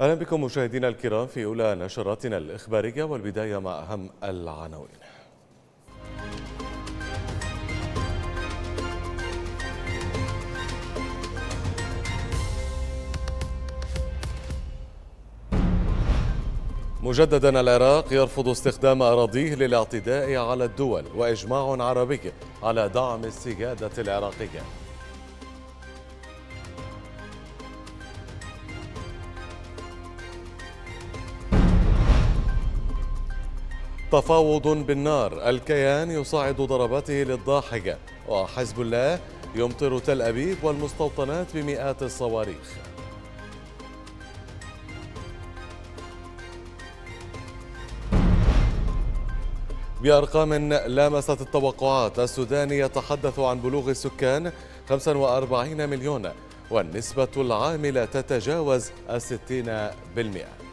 أهلا بكم مشاهدينا الكرام في أولى نشراتنا الإخبارية والبداية مع أهم العناوين مجددا العراق يرفض استخدام أراضيه للاعتداء على الدول وإجماع عربي على دعم السيادة العراقية تفاوض بالنار الكيان يصعد ضرباته للضاحكة وحزب الله يمطر تل أبيب والمستوطنات بمئات الصواريخ بأرقام لامست التوقعات السودان يتحدث عن بلوغ السكان 45 مليون والنسبة العاملة تتجاوز الستين بالمئة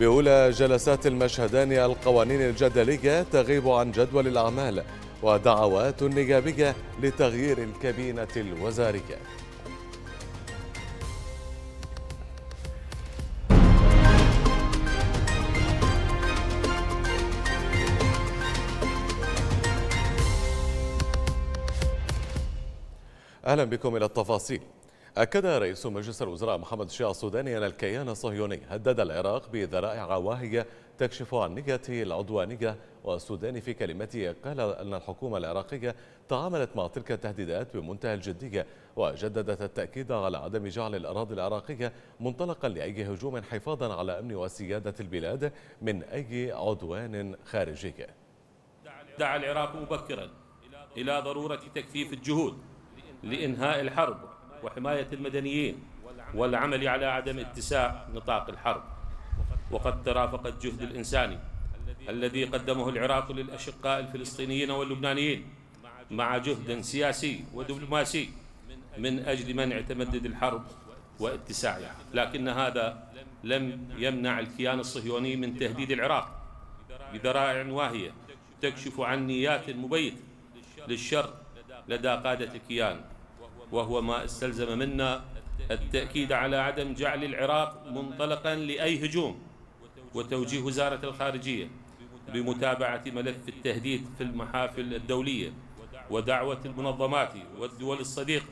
بأولى جلسات المشهدان القوانين الجدلية تغيب عن جدول الأعمال ودعوات نجابية لتغيير الكابينة الوزارية أهلا بكم إلى التفاصيل أكد رئيس مجلس الوزراء محمد الشيع السوداني أن الكيان الصهيوني هدد العراق بذرائع واهية تكشف عن نيته العدوانية والسوداني في كلمته قال أن الحكومة العراقية تعاملت مع تلك التهديدات بمنتهى الجدية وجددت التأكيد على عدم جعل الأراضي العراقية منطلقا لأي هجوم حفاظا على أمن وسيادة البلاد من أي عدوان خارجي دعا العراق مبكرا إلى ضرورة تكثيف الجهود لإنهاء الحرب وحماية المدنيين والعمل على عدم اتساع نطاق الحرب وقد ترافقت جهد الإنساني الذي قدمه العراق للأشقاء الفلسطينيين واللبنانيين مع جهد سياسي ودبلوماسي من أجل منع تمدد الحرب واتساعها لكن هذا لم يمنع الكيان الصهيوني من تهديد العراق بذرائع واهية تكشف عن نيات مبيت للشر لدى قادة الكيان وهو ما استلزم منا التأكيد على عدم جعل العراق منطلقا لأي هجوم وتوجيه وزارة الخارجية بمتابعة ملف التهديد في المحافل الدولية ودعوة المنظمات والدول الصديقة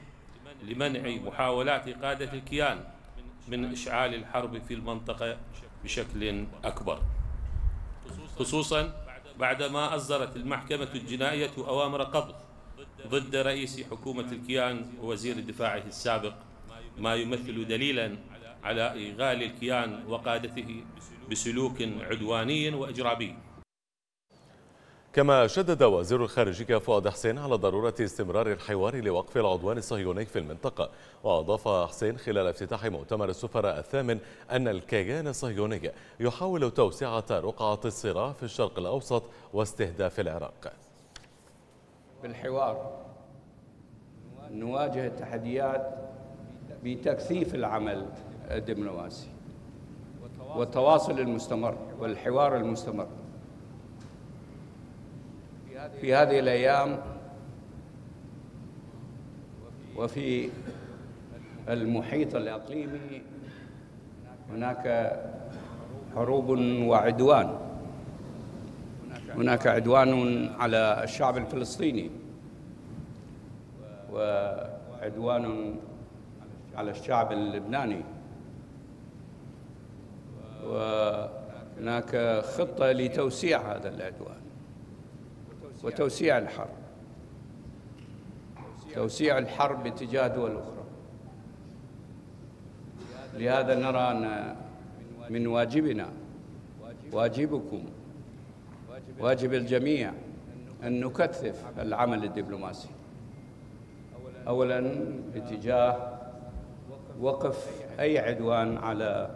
لمنع محاولات قادة الكيان من إشعال الحرب في المنطقة بشكل أكبر خصوصا بعدما أصدرت المحكمة الجنائية أوامر قبض ضد رئيس حكومة الكيان ووزير دفاعه السابق ما يمثل دليلا على إيغال الكيان وقادته بسلوك عدواني وإجرامي كما شدد وزير الخارجية فؤاد حسين على ضرورة استمرار الحوار لوقف العدوان الصهيوني في المنطقة وأضاف حسين خلال افتتاح مؤتمر السفراء الثامن أن الكيان الصهيوني يحاول توسعة رقعة الصراع في الشرق الأوسط واستهداف العراق بالحوار نواجه التحديات بتكثيف العمل الدبلوماسي والتواصل المستمر والحوار المستمر في هذه الأيام وفي المحيط الإقليمي هناك حروب وعدوان هناك عدوان على الشعب الفلسطيني وعدوان على الشعب اللبناني وهناك خطة لتوسيع هذا العدوان وتوسيع الحرب توسيع الحرب باتجاه دول أخرى لهذا نرى أن من واجبنا واجبكم واجب الجميع أن نكثف العمل الدبلوماسي أولا باتجاه وقف أي عدوان على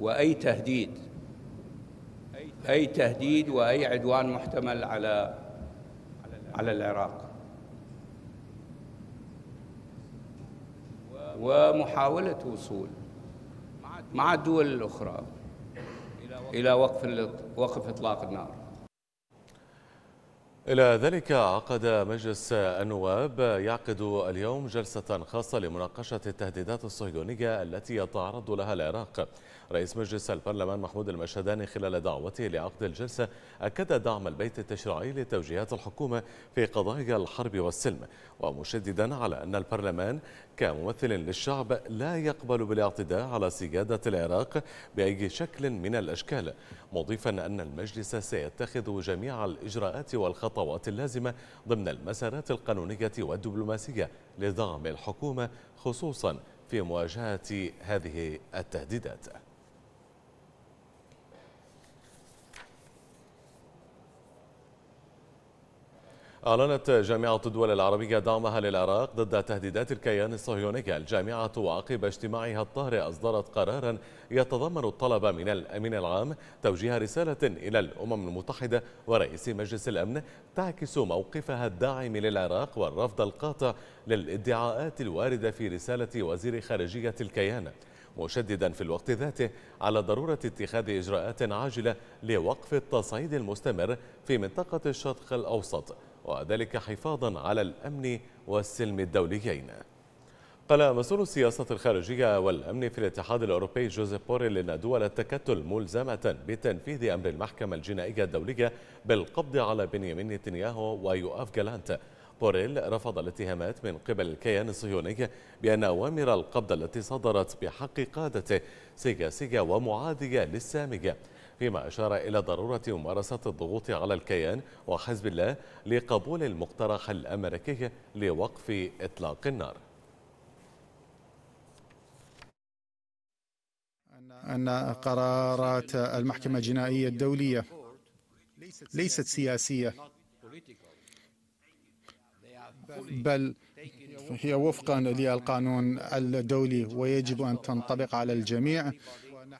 وأي تهديد أي تهديد وأي عدوان محتمل على على العراق ومحاولة وصول مع الدول الأخرى إلى وقف وقف إطلاق النار إلى ذلك عقد مجلس النواب يعقد اليوم جلسة خاصة لمناقشة التهديدات الصهيونية التي يتعرض لها العراق رئيس مجلس البرلمان محمود المشهداني خلال دعوته لعقد الجلسة أكد دعم البيت التشريعي لتوجيهات الحكومة في قضايا الحرب والسلم ومشددا على أن البرلمان كممثل للشعب لا يقبل بالاعتداء على سيادة العراق بأي شكل من الأشكال مضيفا أن المجلس سيتخذ جميع الإجراءات والخطوات اللازمة ضمن المسارات القانونية والدبلوماسية لدعم الحكومة خصوصا في مواجهة هذه التهديدات أعلنت جامعة الدول العربية دعمها للعراق ضد تهديدات الكيان الصهيوني الجامعة وعقب اجتماعها الطارئ أصدرت قرارا يتضمن الطلب من الأمين العام توجيه رسالة إلى الأمم المتحدة ورئيس مجلس الأمن تعكس موقفها الداعم للعراق والرفض القاطع للادعاءات الواردة في رسالة وزير خارجية الكيان مشددا في الوقت ذاته على ضرورة اتخاذ إجراءات عاجلة لوقف التصعيد المستمر في منطقة الشرق الأوسط وذلك حفاظا على الأمن والسلم الدوليين قال مسؤول السياسة الخارجية والأمن في الاتحاد الأوروبي جوزيف بوريل أن دول التكتل ملزمة بتنفيذ أمر المحكمة الجنائية الدولية بالقبض على بنيامين نتنياهو ويؤاف جالانت بوريل رفض الاتهامات من قبل الكيان الصهيوني بأن أوامر القبض التي صدرت بحق قادته سياسية ومعادية للسامية فيما أشار إلى ضرورة ممارسة الضغوط على الكيان وحزب الله لقبول المقترح الأمريكي لوقف إطلاق النار أن قرارات المحكمة الجنائية الدولية ليست سياسية بل هي وفقا للقانون الدولي ويجب أن تنطبق على الجميع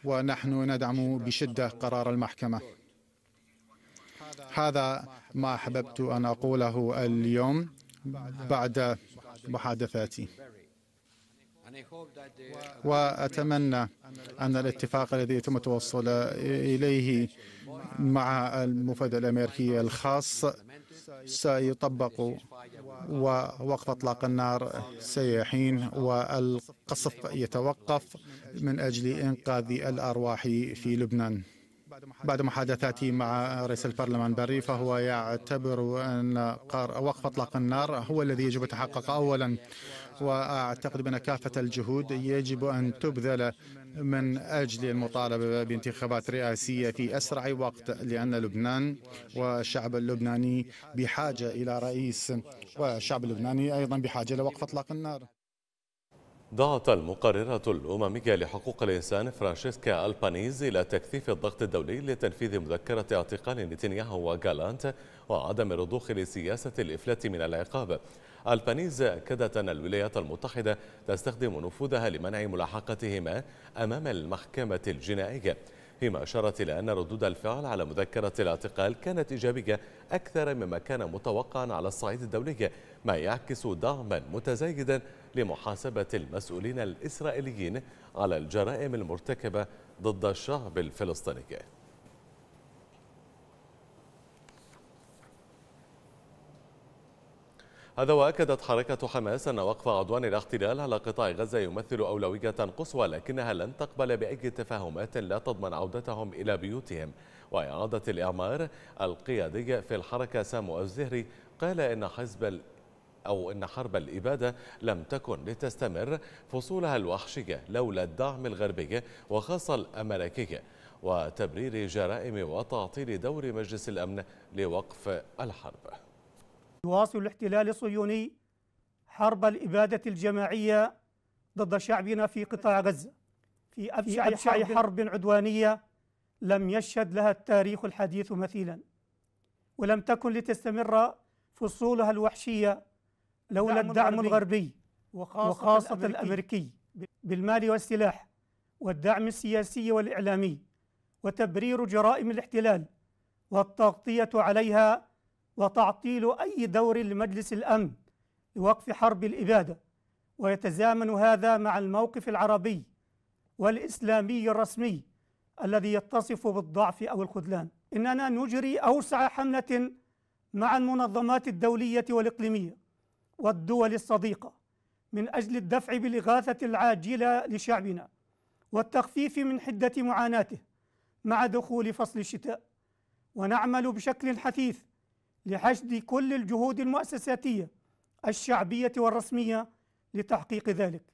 ونحن ندعم بشدة قرار المحكمة هذا ما أحببت أن أقوله اليوم بعد محادثاتي وأتمنى أن الاتفاق الذي يتم التوصل إليه مع المفاد الأمريكي الخاص سيطبق ووقف اطلاق النار سيحين والقصف يتوقف من اجل انقاذ الارواح في لبنان بعد محادثاتي مع رئيس البرلمان باري فهو يعتبر ان وقف اطلاق النار هو الذي يجب تحقق اولا واعتقد بان كافه الجهود يجب ان تبذل من اجل المطالبه بانتخابات رئاسيه في اسرع وقت لان لبنان والشعب اللبناني بحاجه الى رئيس والشعب اللبناني ايضا بحاجه الى وقف اطلاق النار. دعت المقررة الأممية لحقوق الإنسان فرانشيسكا ألبانيز إلى تكثيف الضغط الدولي لتنفيذ مذكرة اعتقال نتنياهو وغالانت وعدم الرضوخ لسياسة الإفلات من العقاب البانيز أكدت أن الولايات المتحدة تستخدم نفوذها لمنع ملاحقتهما أمام المحكمة الجنائية فيما أشارت إلى أن ردود الفعل على مذكرة الاعتقال كانت إيجابية أكثر مما كان متوقعا على الصعيد الدولي ما يعكس دعما متزايدا لمحاسبة المسؤولين الإسرائيليين على الجرائم المرتكبة ضد الشعب الفلسطيني هذا وأكدت حركة حماس أن وقف عدوان الاحتلال على قطاع غزة يمثل أولوية قصوى لكنها لن تقبل بأي تفاهمات لا تضمن عودتهم إلى بيوتهم وإعادة الإعمار القيادي في الحركة سامو الزهري قال إن حزب أو أن حرب الإبادة لم تكن لتستمر فصولها الوحشية لولا الدعم الغربي وخاصة الأمريكي وتبرير جرائم وتعطيل دور مجلس الأمن لوقف الحرب يواصل الاحتلال الصهيوني حرب الإبادة الجماعية ضد شعبنا في قطاع غزة في أبشع, في أبشع حرب عدوانية لم يشهد لها التاريخ الحديث مثيلا ولم تكن لتستمر فصولها الوحشية لولا الدعم الغربي وخاصة, وخاصة الأمريكي بالمال والسلاح والدعم السياسي والإعلامي وتبرير جرائم الاحتلال والتغطية عليها وتعطيل أي دور لمجلس الأمن لوقف حرب الإبادة ويتزامن هذا مع الموقف العربي والإسلامي الرسمي الذي يتصف بالضعف أو الخذلان إننا نجري أوسع حملة مع المنظمات الدولية والإقليمية والدول الصديقة من أجل الدفع بالإغاثة العاجلة لشعبنا والتخفيف من حدة معاناته مع دخول فصل الشتاء ونعمل بشكل حثيث لحشد كل الجهود المؤسساتية الشعبية والرسمية لتحقيق ذلك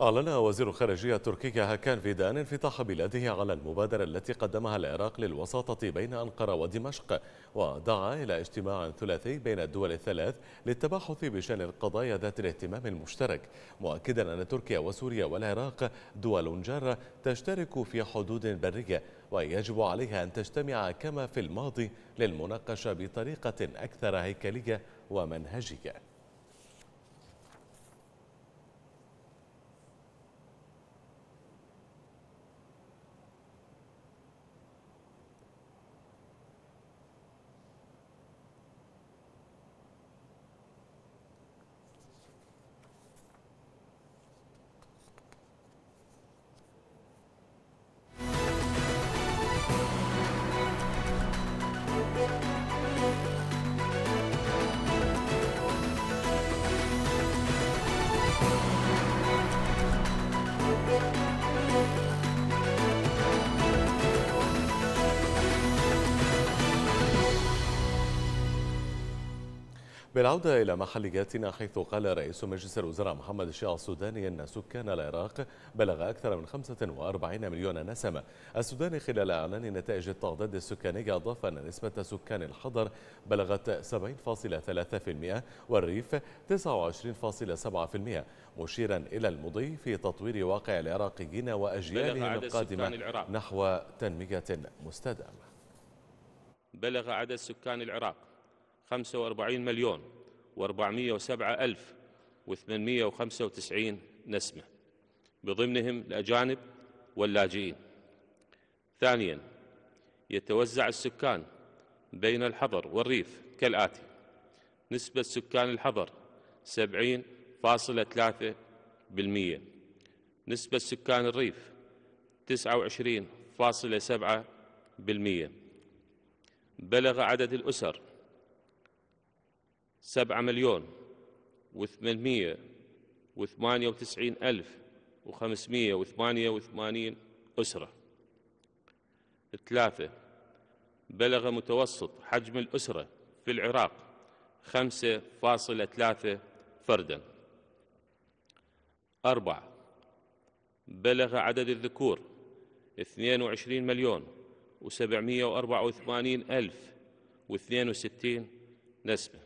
أعلن وزير الخارجية التركي هكان فيدان انفتاح بلاده على المبادرة التي قدمها العراق للوساطة بين أنقرة ودمشق ودعا إلى اجتماع ثلاثي بين الدول الثلاث للتباحث بشأن القضايا ذات الاهتمام المشترك مؤكدا أن تركيا وسوريا والعراق دول جارة تشترك في حدود برية ويجب عليها أن تجتمع كما في الماضي للمناقشة بطريقة أكثر هيكلية ومنهجية بالعودة إلى محلياتنا حيث قال رئيس مجلس الوزراء محمد الشيع السوداني أن سكان العراق بلغ أكثر من 45 مليون نسمة السودان خلال إعلان نتائج التعداد السكاني أضاف أن نسبة سكان الحضر بلغت 70.3% والريف 29.7% مشيرا إلى المضي في تطوير واقع العراقيين وأجيالهم القادمة نحو تنمية مستدامة بلغ عدد سكان العراق وأربعين مليون و وسبعة ألف وخمسة وتسعين نسمة بضمنهم الأجانب واللاجئين ثانيا يتوزع السكان بين الحضر والريف كالآتي نسبة سكان الحضر 70.3% نسبة سكان الريف 29.7% بلغ عدد الأسر سبعة مليون وثمانمية وثمانية وتسعين ألف وخمسمية وثمانية وثمانين أسرة ثلاثة بلغ متوسط حجم الأسرة في العراق خمسة فاصلة ثلاثة فردا أربعة بلغ عدد الذكور اثنين وعشرين مليون وأربعة وثمانين ألف واثنين وستين نسمة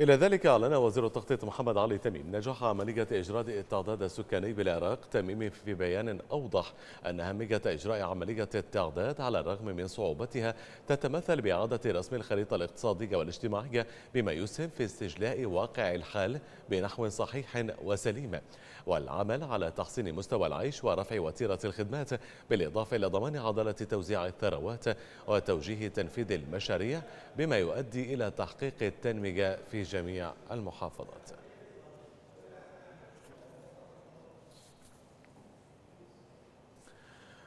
إلى ذلك أعلن وزير التخطيط محمد علي تميم نجاح عملية إجراء التعداد السكاني بالعراق تميم في بيان أوضح أن أهمية إجراء عملية التعداد على الرغم من صعوبتها تتمثل بإعادة رسم الخريطة الاقتصادية والاجتماعية بما يسهم في استجلاء واقع الحال بنحو صحيح وسليم والعمل على تحسين مستوى العيش ورفع وتيرة الخدمات بالإضافة إلى ضمان عضلة توزيع الثروات وتوجيه تنفيذ المشاريع بما يؤدي إلى تحقيق التنمية في في جميع المحافظات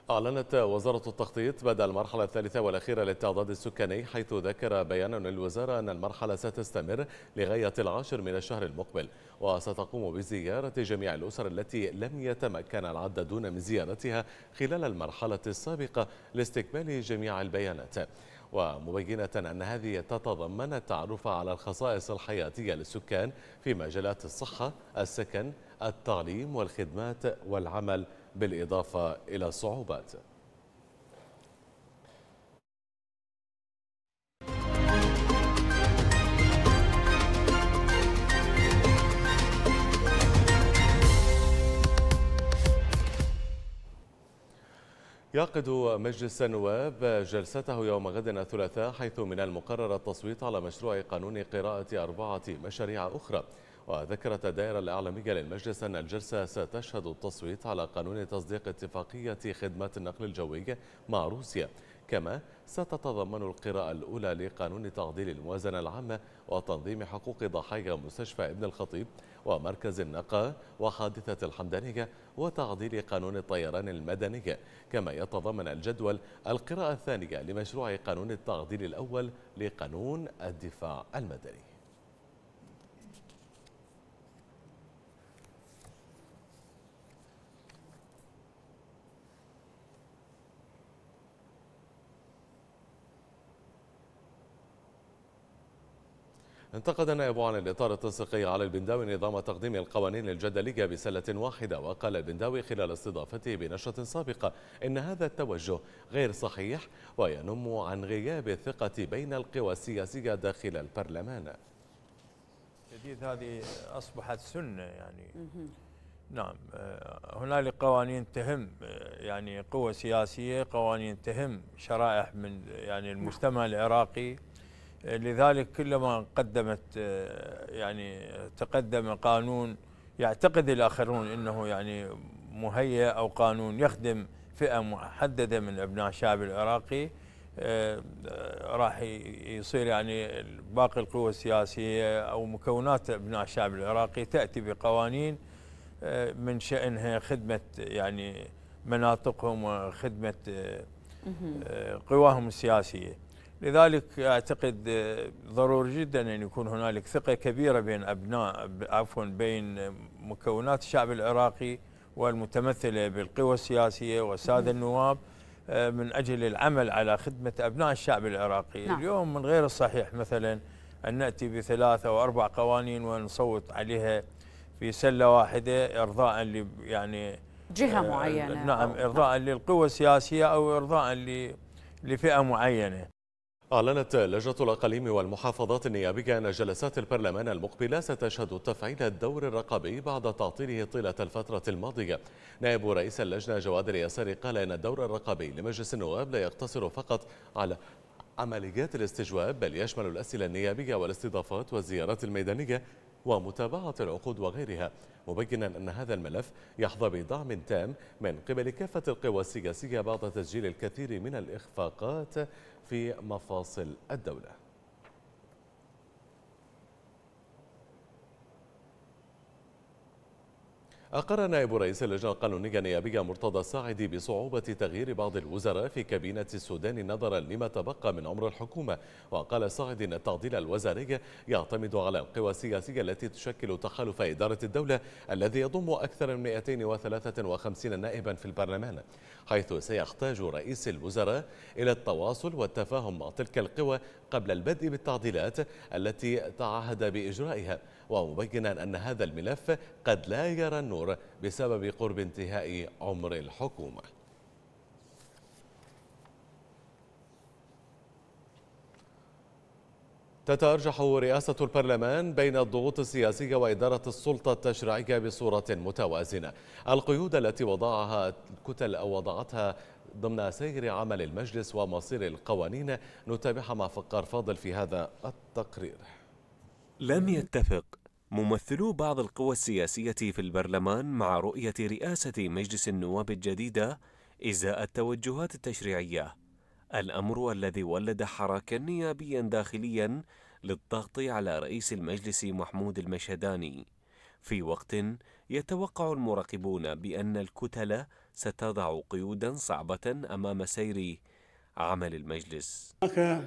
أعلنت وزارة التخطيط بدء المرحلة الثالثة والأخيرة للتعداد السكاني حيث ذكر بيان للوزارة أن المرحلة ستستمر لغاية العاشر من الشهر المقبل وستقوم بزيارة جميع الأسر التي لم يتمكن العددون من زيارتها خلال المرحلة السابقة لاستكمال جميع البيانات ومبينة أن هذه تتضمن التعرف على الخصائص الحياتية للسكان في مجالات الصحة، السكن، التعليم والخدمات والعمل بالإضافة إلى الصعوبات يعقد مجلس النواب جلسته يوم غد الثلاثاء حيث من المقرر التصويت على مشروع قانون قراءة أربعة مشاريع أخرى وذكرت الدائرة الإعلامية للمجلس أن الجلسة ستشهد التصويت على قانون تصديق اتفاقية خدمات النقل الجوي مع روسيا كما ستتضمن القراءة الأولى لقانون تعديل الموازنة العامة وتنظيم حقوق ضحايا مستشفى ابن الخطيب ومركز النقاء وحادثة الحمدانية وتعديل قانون الطيران المدني كما يتضمن الجدول القراءة الثانية لمشروع قانون التعديل الأول لقانون الدفاع المدني انتقد النائب عن الإطار التنسيقي على البنداوي نظام تقديم القوانين الجدلية بسلة واحدة وقال البنداوي خلال استضافته بنشرة سابقة إن هذا التوجه غير صحيح وينم عن غياب الثقة بين القوى السياسية داخل البرلمان جديد هذه أصبحت سنة يعني نعم آه، هنالك قوانين تهم آه، يعني قوى سياسية قوانين تهم شرائح من يعني المجتمع العراقي لذلك كلما قدمت آه، يعني تقدم قانون يعتقد الاخرون انه يعني مهيئ او قانون يخدم فئه محدده من ابناء الشعب العراقي آه، آه، راح يصير يعني باقي القوى السياسيه او مكونات ابناء الشعب العراقي تاتي بقوانين من شانها خدمه يعني مناطقهم وخدمه قواهم السياسيه لذلك اعتقد ضروري جدا ان يكون هنالك ثقه كبيره بين ابناء عفوا بين مكونات الشعب العراقي والمتمثله بالقوى السياسيه والساده النواب آه، من اجل العمل على خدمه ابناء الشعب العراقي، نعم. اليوم من غير الصحيح مثلا ان ناتي بثلاث او اربع قوانين ونصوت عليها في سله واحده ارضاء ل يعني جهه آه، معينه نعم ارضاء نعم. للقوى السياسيه او ارضاء لفئه معينه. أعلنت لجنة الأقاليم والمحافظات النيابية أن جلسات البرلمان المقبلة ستشهد تفعيل الدور الرقابي بعد تعطيله طيلة الفترة الماضية نائب رئيس اللجنة جواد اليساري قال أن الدور الرقابي لمجلس النواب لا يقتصر فقط على عمليات الاستجواب بل يشمل الأسئلة النيابية والاستضافات والزيارات الميدانية ومتابعة العقود وغيرها مبينا أن هذا الملف يحظى بدعم تام من قبل كافة القوى السياسية بعد تسجيل الكثير من الإخفاقات في مفاصل الدولة أقر نائب رئيس اللجنة القانونية النيابية مرتضى الساعدي بصعوبة تغيير بعض الوزراء في كابينة السودان نظرا لما تبقى من عمر الحكومة وقال الساعدي أن التعديل الوزاري يعتمد على القوى السياسية التي تشكل تخالف إدارة الدولة الذي يضم أكثر من 253 نائبا في البرلمان حيث سيحتاج رئيس الوزراء إلى التواصل والتفاهم مع تلك القوى قبل البدء بالتعديلات التي تعهد بإجرائها ومبينا أن هذا الملف قد لا يرى النور بسبب قرب انتهاء عمر الحكومة تتأرجح رئاسة البرلمان بين الضغوط السياسية وإدارة السلطة التشريعية بصورة متوازنة القيود التي وضعها الكتل أو وضعتها ضمن سير عمل المجلس ومصير القوانين نتابعها مع فقار فاضل في هذا التقرير لم يتفق ممثلو بعض القوى السياسية في البرلمان مع رؤية رئاسة مجلس النواب الجديدة إزاء التوجهات التشريعية الأمر الذي ولد حراكا نيابيا داخليا للضغط على رئيس المجلس محمود المشهداني في وقت يتوقع المراقبون بأن الكتلة ستضع قيودا صعبة أمام سير عمل المجلس هناك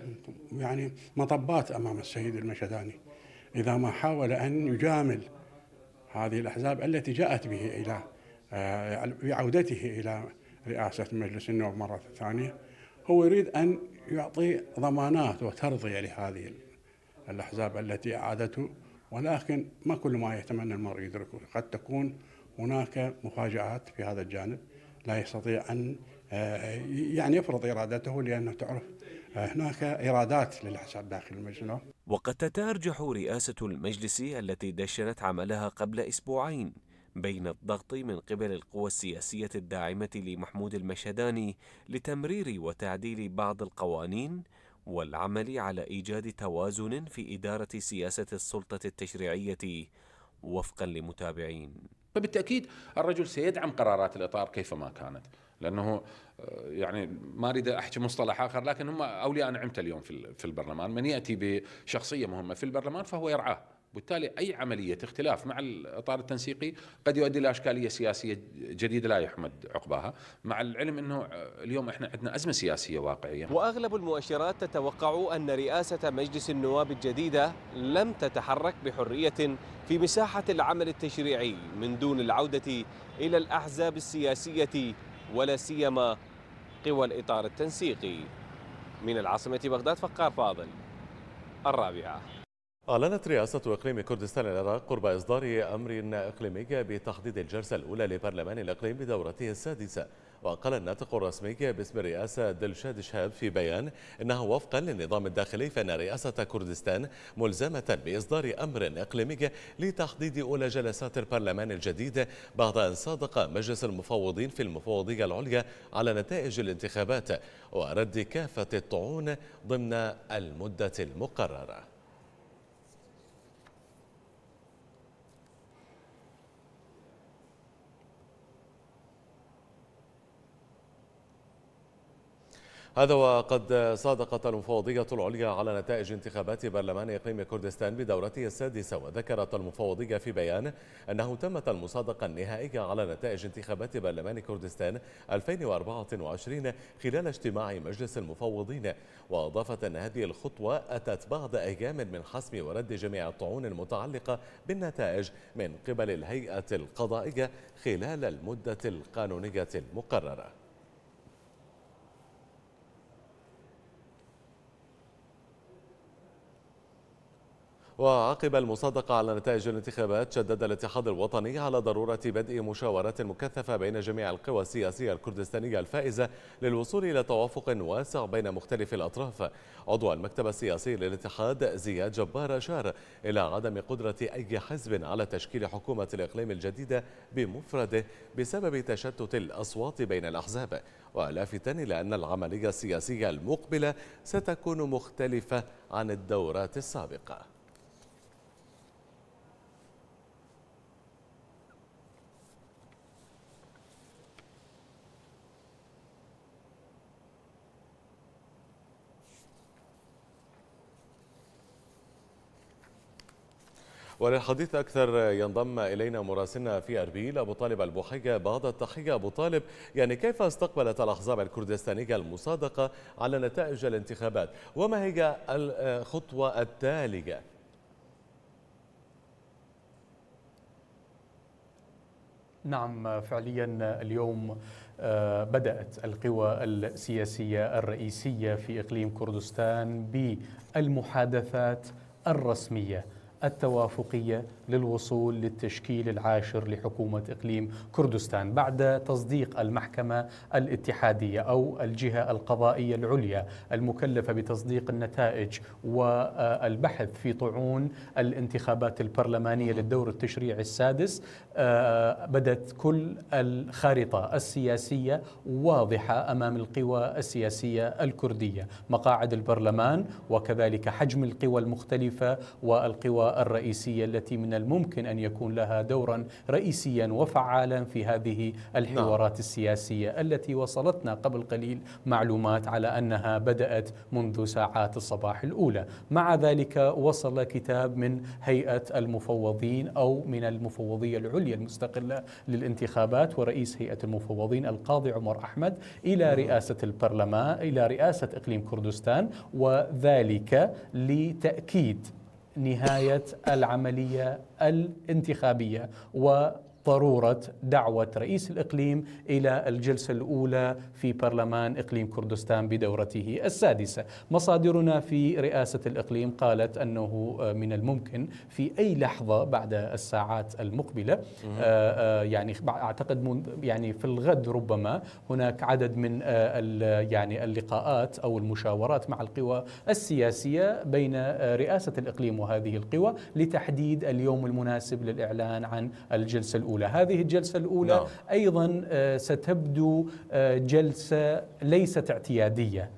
يعني مطبات أمام السيد المشهداني إذا ما حاول أن يجامل هذه الأحزاب التي جاءت به إلى آه، بعودته إلى رئاسة مجلس النواب مرة ثانية هو يريد أن يعطي ضمانات وترضية لهذه الأحزاب التي أعادته ولكن ما كل ما يتمنى المرء يدركه قد تكون هناك مفاجآت في هذا الجانب لا يستطيع أن آه، يعني يفرض إرادته لأنه تعرف هناك إيرادات للحساب داخل المجلس نعم. وقد تتأرجح رئاسة المجلس التي دشنت عملها قبل أسبوعين بين الضغط من قبل القوى السياسية الداعمة لمحمود المشهداني لتمرير وتعديل بعض القوانين والعمل على إيجاد توازن في إدارة سياسة السلطة التشريعية وفقا لمتابعين فبالتاكيد الرجل سيدعم قرارات الاطار كيفما كانت لانه آه، يعني ما اريد احكي مصطلح اخر لكن هم اولياء نعمته اليوم في البرلمان من ياتي بشخصيه مهمه في البرلمان فهو يرعاه بالتالي أي عملية اختلاف مع الإطار التنسيقي قد يؤدي إلى أشكالية سياسية جديدة لا يحمد عقباها مع العلم أنه اليوم إحنا عندنا أزمة سياسية واقعية وأغلب المؤشرات تتوقع أن رئاسة مجلس النواب الجديدة لم تتحرك بحرية في مساحة العمل التشريعي من دون العودة إلى الأحزاب السياسية ولا سيما قوى الإطار التنسيقي من العاصمة بغداد فقار فاضل الرابعة أعلنت رئاسة إقليم كردستان العراق قرب إصدار أمر إقليمي بتحديد الجلسة الأولى لبرلمان الإقليم بدورته السادسة وقال الناطق الرسمي باسم الرئاسة دلشاد شهاب في بيان أنه وفقا للنظام الداخلي فإن رئاسة كردستان ملزمة بإصدار أمر إقليمي لتحديد أولى جلسات البرلمان الجديد بعد أن صادق مجلس المفوضين في المفوضية العليا على نتائج الانتخابات ورد كافة الطعون ضمن المدة المقررة هذا وقد صادقت المفوضية العليا على نتائج انتخابات برلمان إقليم كردستان بدورته السادسة وذكرت المفوضية في بيان أنه تمت المصادقة النهائية على نتائج انتخابات برلمان كردستان 2024 خلال اجتماع مجلس المفوضين وأضافت أن هذه الخطوة أتت بعد أيام من حسم ورد جميع الطعون المتعلقة بالنتائج من قبل الهيئة القضائية خلال المدة القانونية المقررة وعقب المصادقة على نتائج الانتخابات شدد الاتحاد الوطني على ضرورة بدء مشاورات مكثفة بين جميع القوى السياسية الكردستانية الفائزة للوصول إلى توافق واسع بين مختلف الأطراف عضو المكتب السياسي للاتحاد زياد جبار أشار إلى عدم قدرة أي حزب على تشكيل حكومة الإقليم الجديدة بمفرده بسبب تشتت الأصوات بين الأحزاب ولافتا إلى أن العملية السياسية المقبلة ستكون مختلفة عن الدورات السابقة وللحديث أكثر ينضم إلينا مراسلنا في أربيل أبو طالب البوحية بعد التحية أبو طالب يعني كيف استقبلت الأحزاب الكردستانية المصادقة على نتائج الانتخابات وما هي الخطوة التالية؟ نعم فعليا اليوم آه، بدأت القوى السياسية الرئيسية في إقليم كردستان بالمحادثات الرسمية التوافقية للوصول للتشكيل العاشر لحكومة إقليم كردستان بعد تصديق المحكمة الاتحادية أو الجهة القضائية العليا المكلفة بتصديق النتائج والبحث في طعون الانتخابات البرلمانية للدور التشريعي السادس آه، بدت كل الخارطة السياسية واضحة أمام القوى السياسية الكردية مقاعد البرلمان وكذلك حجم القوى المختلفة والقوى الرئيسيه التي من الممكن ان يكون لها دورا رئيسيا وفعالا في هذه الحوارات نعم. السياسيه التي وصلتنا قبل قليل معلومات على انها بدات منذ ساعات الصباح الاولى، مع ذلك وصل كتاب من هيئه المفوضين او من المفوضيه العليا المستقله للانتخابات ورئيس هيئه المفوضين القاضي عمر احمد الى نعم. رئاسه البرلمان الى رئاسه اقليم كردستان وذلك لتاكيد نهايه العمليه الانتخابيه و ضروره دعوه رئيس الاقليم الى الجلسه الاولى في برلمان اقليم كردستان بدورته السادسه. مصادرنا في رئاسه الاقليم قالت انه من الممكن في اي لحظه بعد الساعات المقبله آه، آه، يعني اعتقد يعني في الغد ربما هناك عدد من آه، يعني اللقاءات او المشاورات مع القوى السياسيه بين رئاسه الاقليم وهذه القوى لتحديد اليوم المناسب للاعلان عن الجلسه الاولى. الأولى هذه الجلسة الأولى نعم. أيضا آه، ستبدو آه، جلسة ليست اعتيادية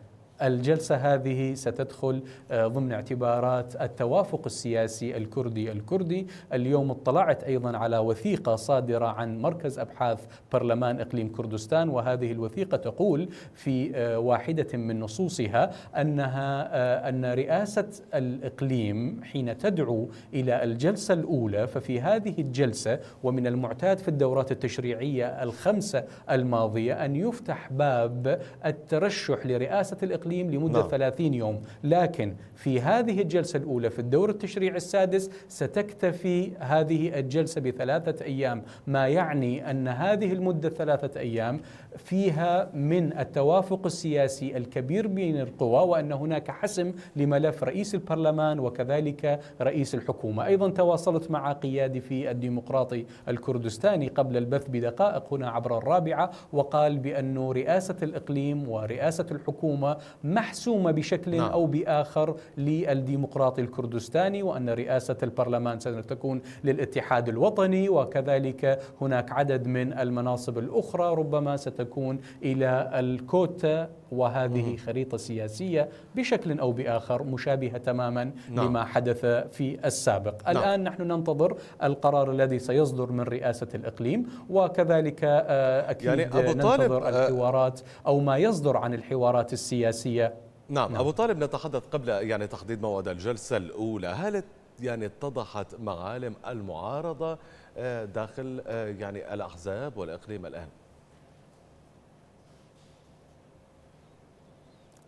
الجلسة هذه ستدخل آه، ضمن اعتبارات التوافق السياسي الكردي الكردي اليوم اطلعت أيضا على وثيقة صادرة عن مركز أبحاث برلمان إقليم كردستان وهذه الوثيقة تقول في آه، واحدة من نصوصها أنها آه، أن رئاسة الإقليم حين تدعو إلى الجلسة الأولى ففي هذه الجلسة ومن المعتاد في الدورات التشريعية الخمسة الماضية أن يفتح باب الترشح لرئاسة الإقليم الإقليم لمدة نعم. 30 يوم لكن في هذه الجلسة الأولى في الدور التشريعي السادس ستكتفي هذه الجلسة بثلاثة أيام ما يعني أن هذه المدة ثلاثة أيام فيها من التوافق السياسي الكبير بين القوى وان هناك حسم لملف رئيس البرلمان وكذلك رئيس الحكومه، ايضا تواصلت مع قيادي في الديمقراطي الكردستاني قبل البث بدقائق هنا عبر الرابعه وقال بانه رئاسه الاقليم ورئاسه الحكومه محسومه بشكل نعم. او باخر للديمقراطي الكردستاني وان رئاسه البرلمان ستكون للاتحاد الوطني وكذلك هناك عدد من المناصب الاخرى ربما ست تكون الى الكوتا وهذه خريطه سياسيه بشكل او باخر مشابهه تماما نعم. لما حدث في السابق، نعم. الان نحن ننتظر القرار الذي سيصدر من رئاسه الاقليم وكذلك آه، اكيد يعني أبو طالب ننتظر آه، الحوارات او ما يصدر عن الحوارات السياسيه نعم, نعم. ابو طالب نتحدث قبل يعني تحديد موعد الجلسه الاولى، هل يعني اتضحت معالم المعارضه آه، داخل يعني الاحزاب والاقليم الان؟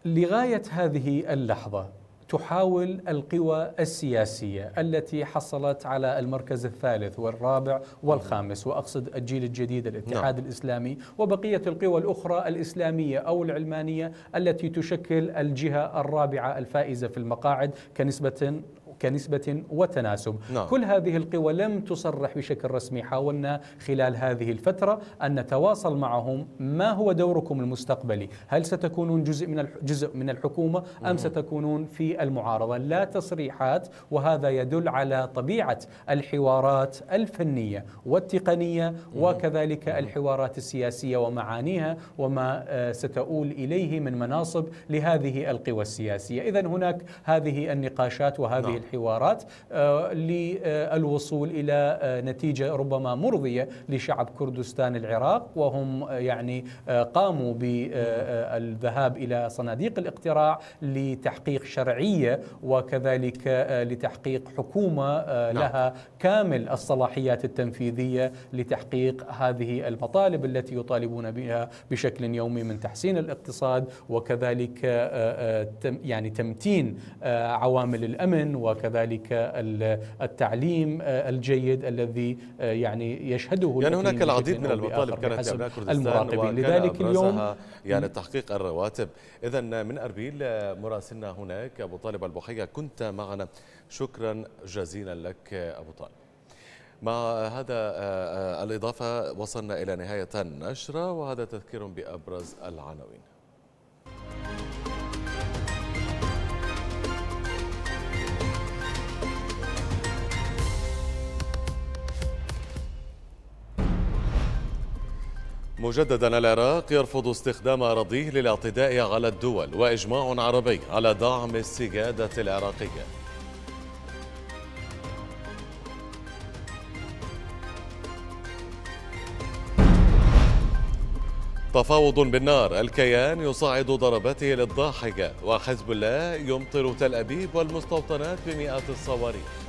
لغايه هذه اللحظه تحاول القوى السياسيه التي حصلت على المركز الثالث والرابع والخامس واقصد الجيل الجديد الاتحاد نعم. الاسلامي وبقيه القوى الاخرى الاسلاميه او العلمانيه التي تشكل الجهه الرابعه الفائزه في المقاعد كنسبه كنسبة وتناسب نعم. كل هذه القوى لم تصرح بشكل رسمي حاولنا خلال هذه الفترة أن نتواصل معهم ما هو دوركم المستقبلي هل ستكونون جزء من جزء من الحكومة أم ستكونون في المعارضة لا تصريحات وهذا يدل على طبيعة الحوارات الفنية والتقنية وكذلك الحوارات السياسية ومعانيها وما آه، ستؤول إليه من مناصب لهذه القوى السياسية إذا هناك هذه النقاشات وهذه نعم. الحوارات آه، للوصول إلى آه، نتيجة ربما مرضية لشعب كردستان العراق وهم آه، يعني قاموا بالذهاب إلى صناديق الاقتراع لتحقيق شرعية وكذلك لتحقيق حكومة نعم. لها كامل الصلاحيات التنفيذية لتحقيق هذه المطالب التي يطالبون بها بشكل يومي من تحسين الاقتصاد وكذلك يعني تمتين عوامل الأمن و وكذلك التعليم آه، الجيد الذي آه، يعني يشهده يعني هناك العديد من المطالب كانت يعملها كردستان لذلك اليوم يعني تحقيق الرواتب إذا من أربيل آه، مراسلنا هناك أبو طالب البحية كنت معنا شكرا جزيلا لك أبو طالب مع هذا الإضافة وصلنا إلى نهاية النشرة وهذا تذكير بأبرز العناوين مجددا العراق يرفض استخدام أراضيه للاعتداء على الدول وإجماع عربي على دعم السجادة العراقية تفاوض بالنار الكيان يصعد ضرباته للضاحكه وحزب الله يمطر تل أبيب والمستوطنات بمئات الصواريخ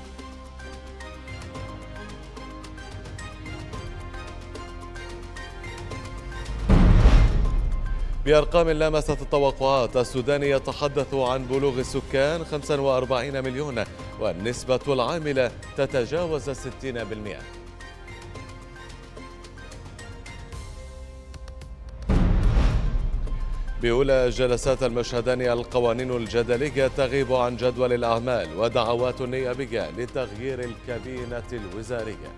بأرقام لامست التوقعات السودان يتحدث عن بلوغ السكان 45 مليون والنسبة العاملة تتجاوز 60% بأولى جلسات المشهدان القوانين الجدلية تغيب عن جدول الأعمال ودعوات نيابية لتغيير الكابينة الوزارية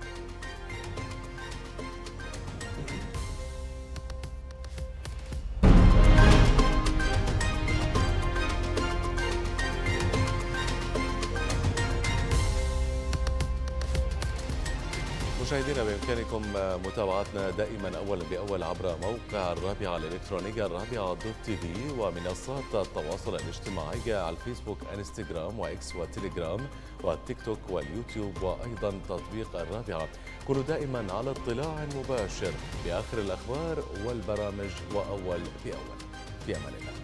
مشاهدينا بإمكانكم متابعتنا دائما أولا بأول عبر موقع الرابعة الإلكترونية الرابعة دوت تي في ومنصات التواصل الاجتماعي على الفيسبوك انستغرام وإكس وتليجرام والتيك توك واليوتيوب وأيضا تطبيق الرابعة كونوا دائما على اطلاع مباشر بآخر الأخبار والبرامج وأول بأول في أمان الله